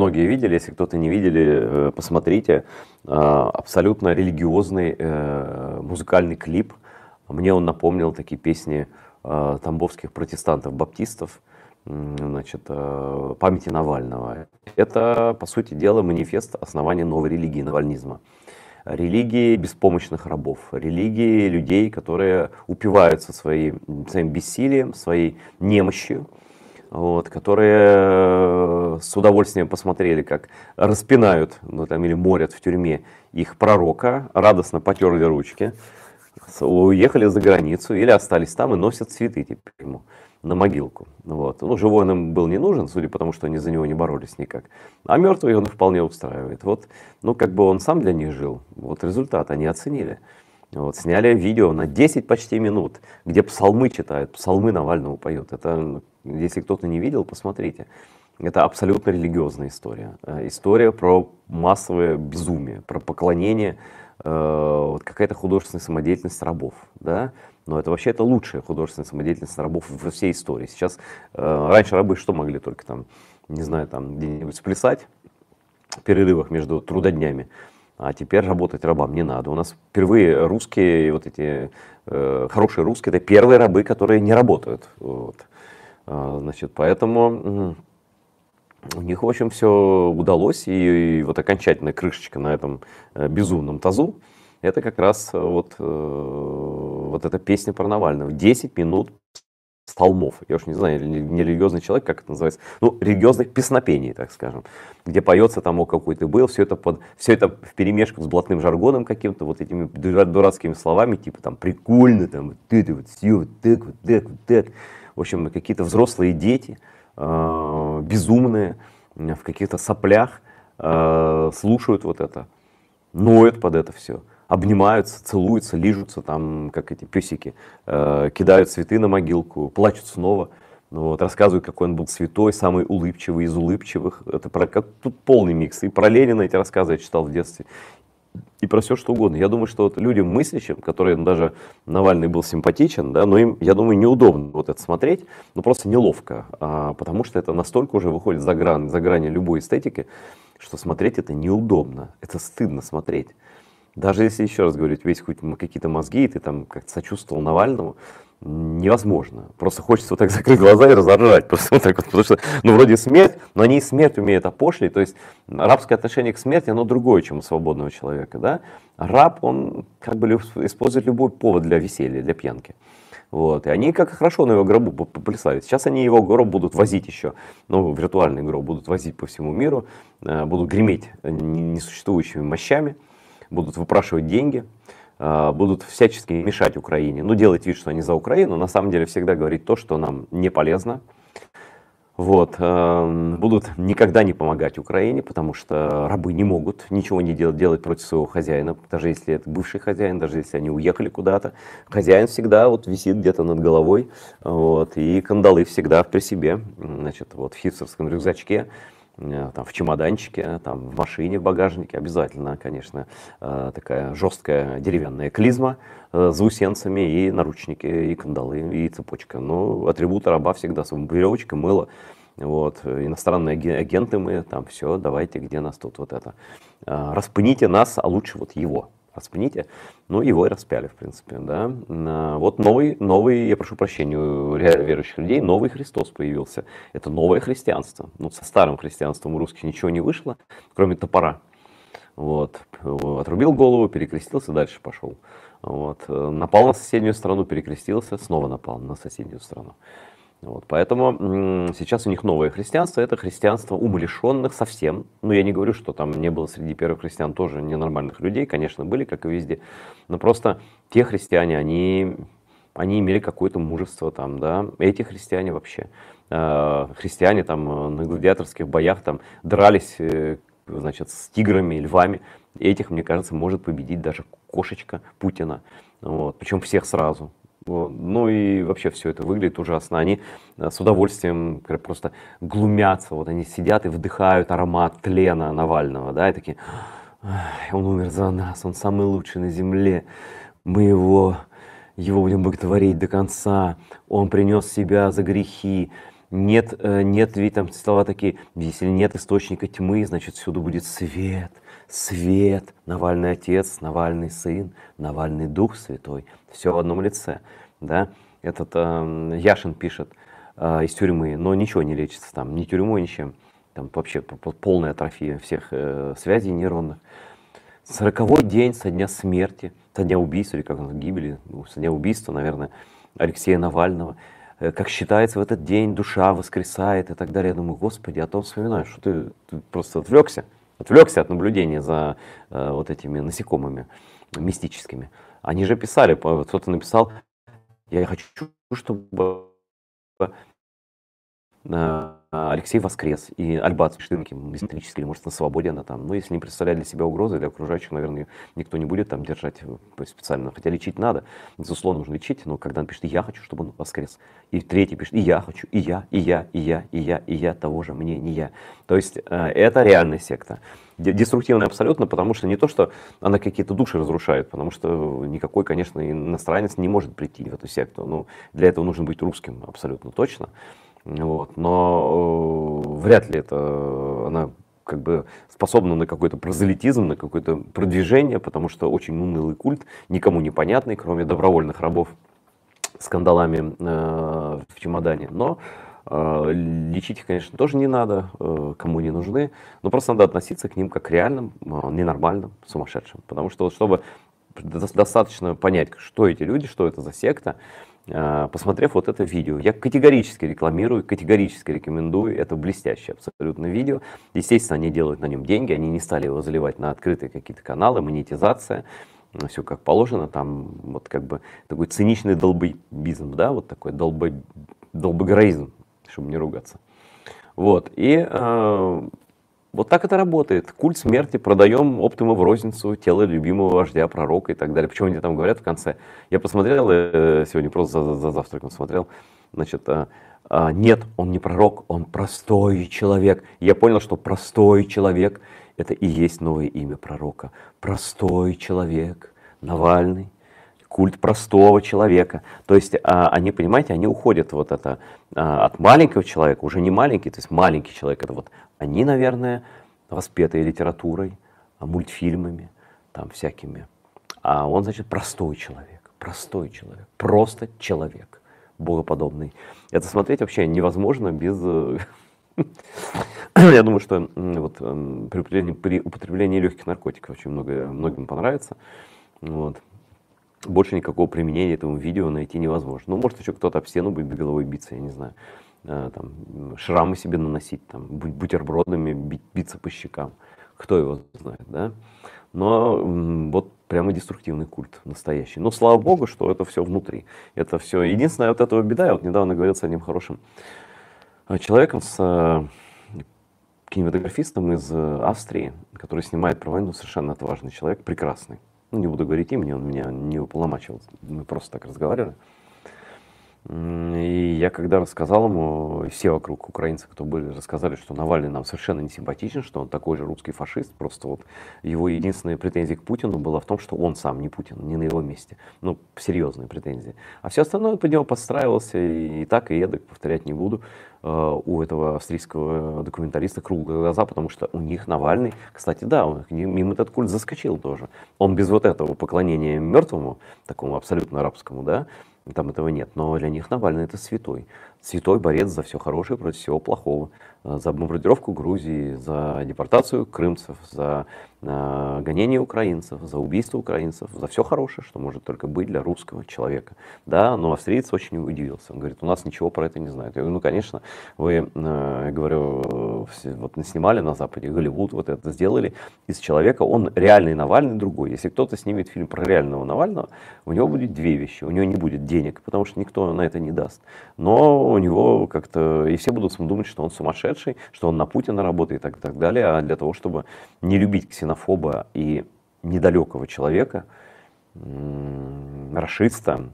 многие видели, если кто-то не видели, э, посмотрите. Э, абсолютно религиозный э, музыкальный клип. Мне он напомнил такие песни тамбовских протестантов, баптистов, значит, памяти Навального. Это, по сути дела, манифест основания новой религии, навальнизма. Религии беспомощных рабов, религии людей, которые упиваются своей, своим бессилием, своей немощью, вот, которые э, с удовольствием посмотрели, как распинают ну, там, или морят в тюрьме их пророка, радостно потерли ручки, уехали за границу или остались там и носят цветы теперь ему на могилку. Вот. Ну, живой он им был не нужен, судя по тому, что они за него не боролись никак. А мертвый он вполне устраивает. Вот, ну, как бы он сам для них жил, вот результат они оценили. Вот, сняли видео на 10 почти минут, где псалмы читают, псалмы Навального поют. Это, ну, если кто-то не видел, посмотрите. Это абсолютно религиозная история. Э, история про массовое безумие, про поклонение, э, вот какая-то художественная самодеятельность рабов. Да? Но это вообще это лучшая художественная самодеятельность рабов во всей истории. Сейчас, э, раньше рабы что могли только там, не знаю, там где-нибудь сплясать в перерывах между трудоднями а теперь работать рабам не надо. У нас впервые русские, вот эти э, хорошие русские, это первые рабы, которые не работают. Вот. А, значит, поэтому у них, в общем, все удалось, и, и вот окончательная крышечка на этом э, безумном тазу, это как раз вот, э, вот эта песня про Навального. 10 минут псалмов. Я уж не знаю, не религиозный человек, как это называется, ну, религиозных песнопений, так скажем, где поется там, о, какой ты был, все это, под, все это в перемешку с блатным жаргоном каким-то, вот этими дурацкими словами, типа там прикольно, там, вот ты, ты, вот все, вот так, вот так, вот так. В общем, какие-то взрослые дети, э, безумные, э, в каких-то соплях э, слушают вот это, ноют под это все обнимаются, целуются, лижутся, там, как эти песики, э, кидают цветы на могилку, плачут снова. Ну, вот, рассказывают, какой он был святой, самый улыбчивый из улыбчивых. Это про, как, тут полный микс. И про Ленина эти рассказы я читал в детстве. И про все что угодно. Я думаю, что вот людям мыслящим, которые ну, даже Навальный был симпатичен, да, но им, я думаю, неудобно вот это смотреть, ну просто неловко, а, потому что это настолько уже выходит за грань, за грани любой эстетики, что смотреть это неудобно, это стыдно смотреть даже если, еще раз говорю, у тебя есть какие-то мозги, и ты там как-то сочувствовал Навальному, невозможно. Просто хочется вот так закрыть глаза и разоржать. Просто вот так вот, потому что, ну, вроде смерть, но они и смерть умеют опошлить. То есть рабское отношение к смерти, оно другое, чем у свободного человека, да. Раб, он как бы использует любой повод для веселья, для пьянки. Вот. И они как хорошо на его гробу поплясали. Сейчас они его гроб будут возить еще, ну, виртуальный гроб будут возить по всему миру, э, будут греметь э, несуществующими мощами будут выпрашивать деньги, а, будут всячески мешать Украине. Ну, делать вид, что они за Украину, на самом деле всегда говорить то, что нам не полезно. Вот. А, будут никогда не помогать Украине, потому что рабы не могут ничего не делать, делать против своего хозяина, даже если это бывший хозяин, даже если они уехали куда-то. Хозяин всегда вот висит где-то над головой, вот, и кандалы всегда при себе, значит, вот в хипстерском рюкзачке. Э, там, в чемоданчике, там, в машине, в багажнике. Обязательно, конечно, э, такая жесткая деревянная клизма э, с заусенцами и наручники, и кандалы, и цепочка. Но ну, атрибуты раба всегда с веревочка, мыло. Вот, иностранные агенты мы, там все, давайте, где нас тут вот это. Распыните нас, а лучше вот его. Распните, Ну, его и распяли, в принципе, да. Вот новый, новый, я прошу прощения, у верующих людей новый Христос появился. Это новое христианство. Ну, со старым христианством у русских ничего не вышло, кроме топора. Вот. Отрубил голову, перекрестился, дальше пошел. Вот. Напал на соседнюю страну, перекрестился, снова напал на соседнюю страну. Вот, поэтому сейчас у них новое христианство, это христианство умалишенных совсем. Ну, я не говорю, что там не было среди первых христиан тоже ненормальных людей, конечно, были, как и везде. Но просто те христиане, они, они имели какое-то мужество там, да, эти христиане вообще. Э, христиане там на гладиаторских боях там дрались, э, значит, с тиграми, львами. Этих, мне кажется, может победить даже кошечка Путина. Вот. Причем всех сразу. Ну и вообще все это выглядит ужасно. Они э, с удовольствием просто глумятся, вот они сидят и вдыхают аромат тлена Навального, да, и такие, он умер за нас, он самый лучший на земле, мы его, его будем боготворить до конца, он принес себя за грехи, нет, э, нет, ведь там слова такие, если нет источника тьмы, значит всюду будет свет – свет, Навальный отец, Навальный сын, Навальный дух святой. Все в одном лице. Да? Этот э, Яшин пишет э, из тюрьмы, но ничего не лечится там, ни тюрьмой, ничем. Там вообще полная атрофия всех э, связей нейронных. Сороковой день со дня смерти, со дня убийства, или как он, гибели, ну, со дня убийства, наверное, Алексея Навального. Э, как считается, в этот день душа воскресает и так далее. Я думаю, господи, о а том вспоминаю, что ты, ты просто отвлекся отвлекся от наблюдения за э, вот этими насекомыми мистическими. Они же писали, кто-то написал, я хочу, чтобы э, а, Алексей воскрес, и Альбац Штынки, эстрический, может, на свободе она там. Но ну, если не представляет для себя угрозы, для окружающих, наверное, никто не будет там держать э, специально. Хотя лечить надо, безусловно, нужно лечить, но когда он пишет «я хочу, чтобы он воскрес», и третий пишет «и я хочу, и я, и я, и я, и я, и я, того же мне, не я». То есть э, это реальная секта. Деструктивная абсолютно, потому что не то, что она какие-то души разрушает, потому что никакой, конечно, иностранец не может прийти в эту секту. Ну, для этого нужно быть русским абсолютно точно. Вот. Но э, вряд ли это она как бы способна на какой-то прозелитизм, на какое-то продвижение, потому что очень унылый культ, никому не понятный, кроме добровольных рабов с кандалами э, в чемодане. Но э, лечить их, конечно, тоже не надо, э, кому не нужны, но просто надо относиться к ним как к реальным, э, ненормальным, сумасшедшим. Потому что вот чтобы достаточно понять, что эти люди, что это за секта, э, а, посмотрев вот это видео. Я категорически рекламирую, категорически рекомендую. Это блестящее абсолютно видео. Естественно, они делают на нем деньги, они не стали его заливать на открытые какие-то каналы, монетизация все как положено, там вот как бы такой циничный долбоебизм, да, вот такой долбо, долбограизм, чтобы не ругаться. Вот, и э, вот так это работает. Культ смерти, продаем Оптима в розницу, тело любимого вождя, пророка и так далее. Почему они там говорят в конце. Я посмотрел, э, сегодня просто за, за завтраком смотрел, значит, а, а, нет, он не пророк, он простой человек. Я понял, что простой человек – это и есть новое имя пророка. Простой человек, Навальный, культ простого человека. То есть а они, понимаете, они уходят вот это а, от маленького человека, уже не маленький, то есть маленький человек, это вот они, наверное, воспетые литературой, а, мультфильмами, там всякими. А он, значит, простой человек, простой человек, просто человек богоподобный. Это смотреть вообще невозможно без... Э, я думаю, что вот, эм, при, употреблении, при употреблении легких наркотиков очень много, многим понравится. Вот. Больше никакого применения этому видео найти невозможно. Ну, может, еще кто-то об стену будет головой биться, я не знаю. Э, там, шрамы себе наносить, там, бутербродами бить, биться по щекам. Кто его знает, да? Но вот прямо деструктивный культ настоящий. Но слава богу, что это все внутри. Это все. Единственная от этого беда, я вот недавно говорил с одним хорошим э, человеком, с э, кинематографистом из Австрии, который снимает про войну, совершенно отважный человек, прекрасный. Ну, не буду говорить имени, он меня не поломачивал, мы просто так разговаривали. И я когда рассказал ему, все вокруг украинцы, кто были, рассказали, что Навальный нам совершенно не симпатичен, что он такой же русский фашист, просто вот его единственная претензия к Путину была в том, что он сам не Путин, не на его месте. Ну, серьезные претензии. А все остальное под него подстраивался, и так, и эдак, повторять не буду, э, у этого австрийского документалиста круглые глаза, потому что у них Навальный, кстати, да, он, мимо этот культ заскочил тоже. Он без вот этого поклонения мертвому, такому абсолютно арабскому, да, там этого нет. Но для них Навальный это святой святой борец за все хорошее против всего плохого, э, за бомбардировку Грузии, за депортацию крымцев, за э, гонение украинцев, за убийство украинцев, за все хорошее, что может только быть для русского человека. Да, но австриец очень удивился. Он говорит, у нас ничего про это не знают. Я говорю, ну, конечно, вы, э, говорю, все, вот снимали на Западе, Голливуд вот это сделали из человека. Он реальный Навальный другой. Если кто-то снимет фильм про реального Навального, у него будет две вещи. У него не будет денег, потому что никто на это не даст. Но у него как-то... И все будут думать, что он сумасшедший, что он на Путина работает и так, так далее. А для того, чтобы не любить ксенофоба и недалекого человека, расиста,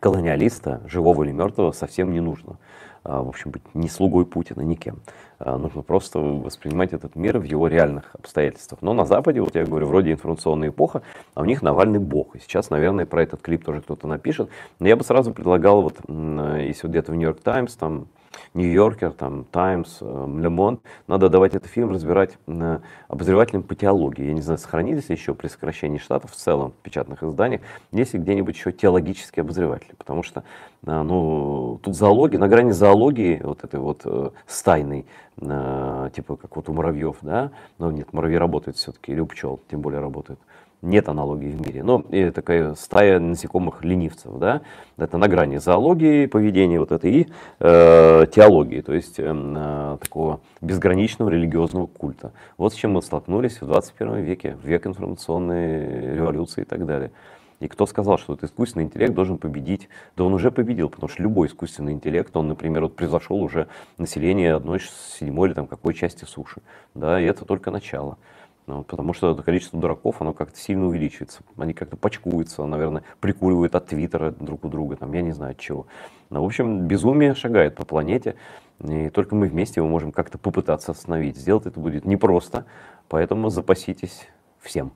колониалиста, живого или мертвого, совсем не нужно. А, в общем, быть ни слугой Путина, ни кем, а, Нужно просто воспринимать этот мир в его реальных обстоятельствах. Но на Западе, вот я говорю, вроде информационная эпоха, а у них Навальный бог. И сейчас, наверное, про этот клип тоже кто-то напишет. Но я бы сразу предлагал, вот, если вот где-то в Нью-Йорк Таймс, там, Нью-Йоркер, там, Таймс, э, Лемон. Надо давать этот фильм разбирать обозревателям по теологии. Я не знаю, сохранились ли еще при сокращении штатов в целом в печатных изданиях, есть ли где-нибудь еще теологические обозреватели. Потому что э, ну, тут зоология, на грани зоологии вот этой вот э, стайной, типа как вот у муравьев, да, но нет, муравьи работают все-таки, или у пчел, тем более работают нет аналогии в мире. Но и такая стая насекомых ленивцев, да, это на грани зоологии, поведения вот этой и э, теологии, то есть эм, э, такого безграничного религиозного культа. Вот с чем мы столкнулись в 21 веке, в век информационной революции и так далее. И кто сказал, что этот искусственный интеллект должен победить? Да он уже победил, потому что любой искусственный интеллект, он, например, вот превзошел уже население одной седьмой или там какой части суши. Да, и это только начало. Ну, потому что это количество дураков, оно как-то сильно увеличивается. Они как-то почкуются, наверное, прикуривают от твиттера друг у друга, там, я не знаю от чего. Но, ну, в общем, безумие шагает по планете, и только мы вместе его можем как-то попытаться остановить. Сделать это будет непросто, поэтому запаситесь всем.